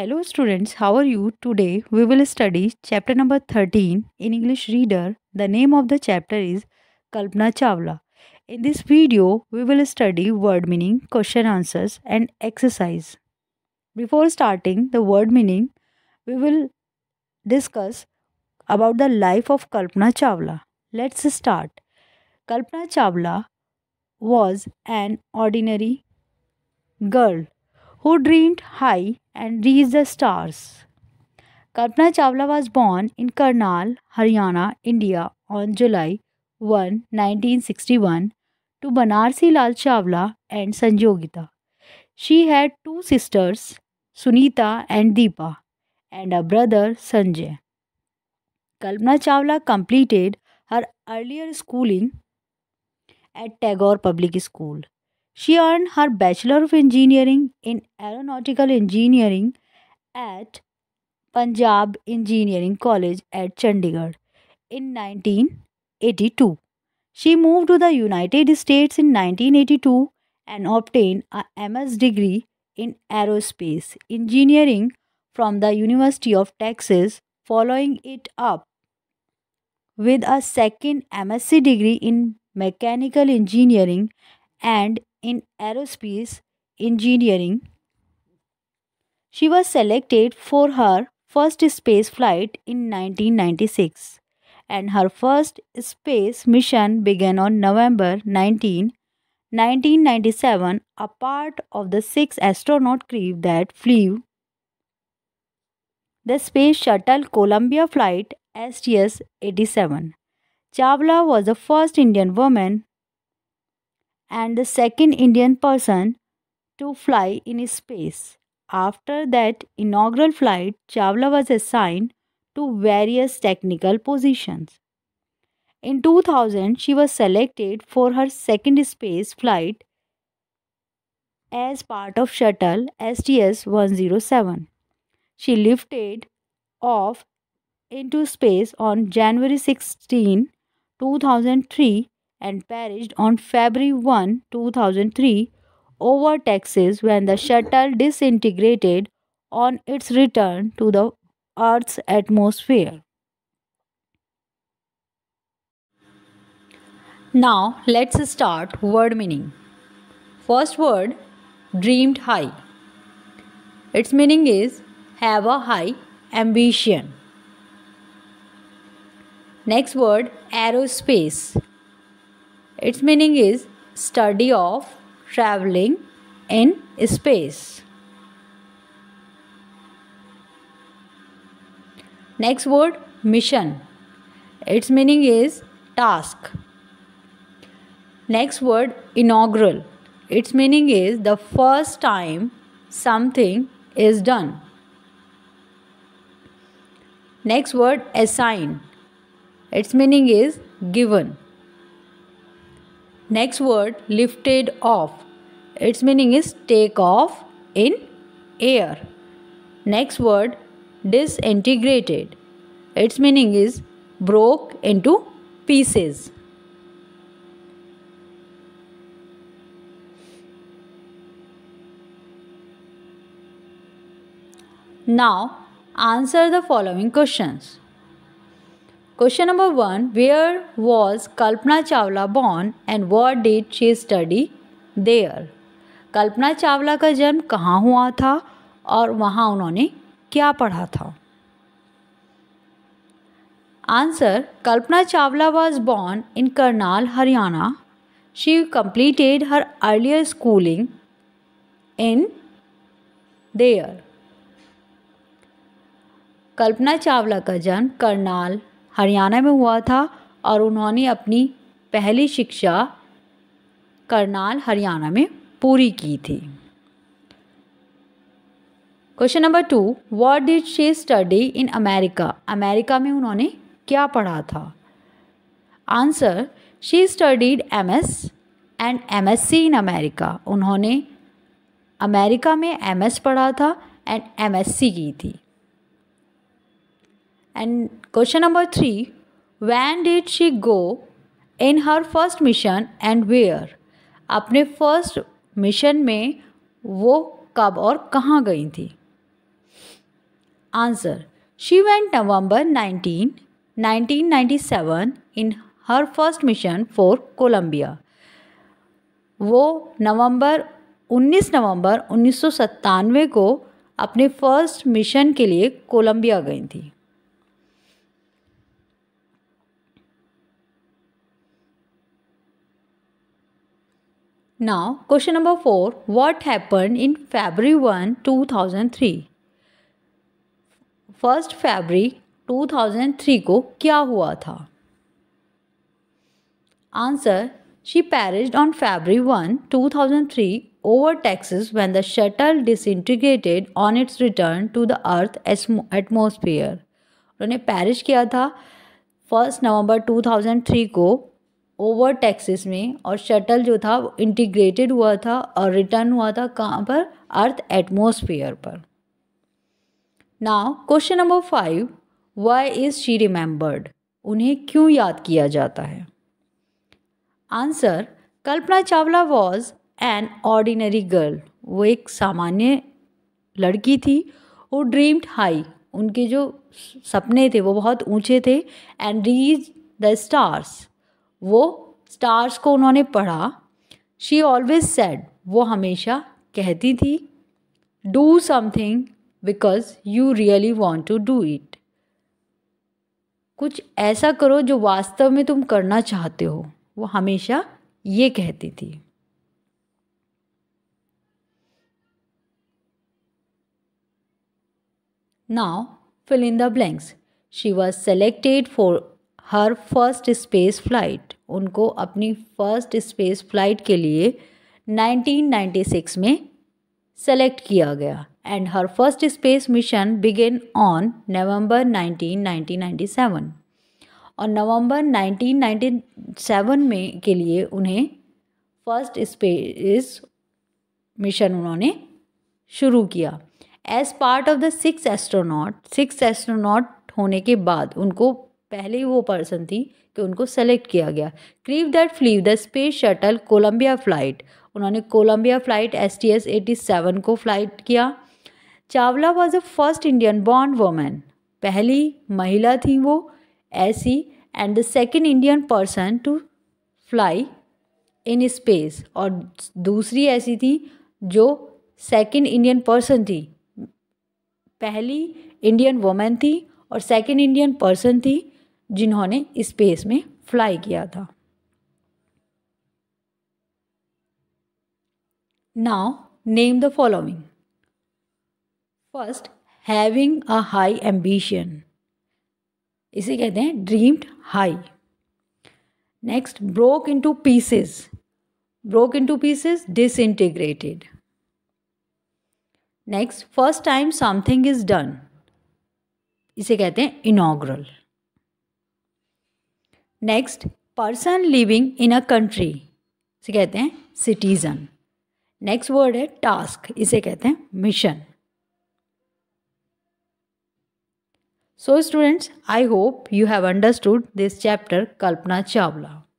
Hello students, how are you? Today we will study chapter number 13 in English Reader. The name of the chapter is Kalpana Chawla. In this video, we will study word meaning, question answers and exercise. Before starting the word meaning, we will discuss about the life of Kalpana Chawla. Let's start. Kalpana Chawla was an ordinary girl who dreamed high and reached the stars. Kalpana Chawla was born in Karnal, Haryana, India on July 1, 1961 to Banarsi Lal Chawla and Sanjogita. She had two sisters, Sunita and Deepa, and a brother, Sanjay. Kalpana Chawla completed her earlier schooling at Tagore Public School. She earned her Bachelor of Engineering in Aeronautical Engineering at Punjab Engineering College at Chandigarh in 1982. She moved to the United States in 1982 and obtained a MS degree in aerospace engineering from the University of Texas, following it up with a second MSc degree in mechanical engineering and in aerospace engineering. She was selected for her first space flight in 1996 and her first space mission began on November 19, 1997, a part of the six astronaut crew that flew the Space Shuttle Columbia Flight STS 87. Chawla was the first Indian woman and the second Indian person to fly in space. After that inaugural flight, Chawla was assigned to various technical positions. In 2000, she was selected for her second space flight as part of shuttle STS 107. She lifted off into space on January 16, 2003 and perished on February 1, 2003 over Texas when the shuttle disintegrated on its return to the Earth's atmosphere. Now let's start word meaning. First word dreamed high. Its meaning is have a high ambition. Next word aerospace. Its meaning is study of traveling in space. Next word mission. Its meaning is task. Next word inaugural. Its meaning is the first time something is done. Next word assign. Its meaning is given. Next word lifted off. Its meaning is take off in air. Next word disintegrated. Its meaning is broke into pieces. Now answer the following questions. Question number one where was Kalpana Chawla born and what did she study there Kalpana Chawla का जन्म कहाँ हुआ था और वहाँ उन्होंने क्या पढ़ा था answer Kalpana Chawla was born in Karnal Haryana she completed her earlier schooling in there Kalpana Chawla का जन्म करनाल हरियाणा में हुआ था और उन्होंने अपनी पहली शिक्षा करनाल हरियाणा में पूरी की थी question number two what did she study in America America में उन्होंने क्या पढ़ा था answer she studied M S and M S C in America उन्होंने अमेरिका में एम एस पढ़ा था एंड एम एस सी की थी And question number three When did she go in her first mission and where? अपने first mission में वो कब और कहाँ गई थी Answer, she went November 19, 1997 in her first mission for Columbia वो नवंबर 19 नवंबर उन्नीस को अपने फर्स्ट मिशन के लिए कोलंबिया गई थी Now, question number 4 What happened in February 1, 2003? three? First February 2003 को क्या हुआ था Answer: She perished on February 1 2003 over Texas when the shuttle disintegrated on its return to the Earth atmosphere. उन्होंने perish किया था फर्स्ट नवंबर 2003 को over taxes में और शटल जो था वो इंटीग्रेटेड हुआ था और रिटर्न हुआ था कहाँ पर अर्थ एटमोसफियर पर now question number five why is she remembered उन्हें क्यों याद किया जाता है answer Kalpana Chawla was an ordinary girl वो एक सामान्य लड़की थी वो ड्रीम्ड हाई उनके जो सपने थे वो बहुत ऊंचे थे एंड रीज द स्टार्स वो स्टार्स को उन्होंने पढ़ा शी ऑलवेज सेड वो हमेशा कहती थी do something because you really want to do it कुछ ऐसा करो जो वास्तव में तुम करना चाहते हो वो हमेशा ये कहती थी now fill in the blanks she was selected for her first space flight उनको अपनी फर्स्ट स्पेस फ्लाइट के लिए 1996 में सेलेक्ट किया गया and her first space mission began on November 19 1997 और नवंबर 1997 में के लिए उन्हें फर्स्ट स्पेस मिशन उन्होंने शुरू किया as part of the six astronaut six astronaut होने के बाद उनको पहले ही वो पर्सन थी कि उनको सेलेक्ट किया गया crew that flew the space shuttle Columbia flight उन्होंने Columbia flight S T S eighty seven को फ़्लाइट किया Chawla was a first Indian born women पहली महिला थी वो ऐसी and the second Indian person to fly in space और दूसरी ऐसी थी जो सेकेंड इंडियन पर्सन थी पहली इंडियन वोमेन थी और सेकेंड इंडियन पर्सन थी जिन्होंने स्पेस में फ्लाई किया था now name the following first having a high ambition इसे कहते हैं dreamed high next broke to pieces broke to pieces disintegrated next first time something is done इसे कहते हैं inaugural next person living in a country इसे कहते हैं citizen next word है टास्क इसे कहते हैं mission so students I hope you have understood this chapter Kalpana Chawla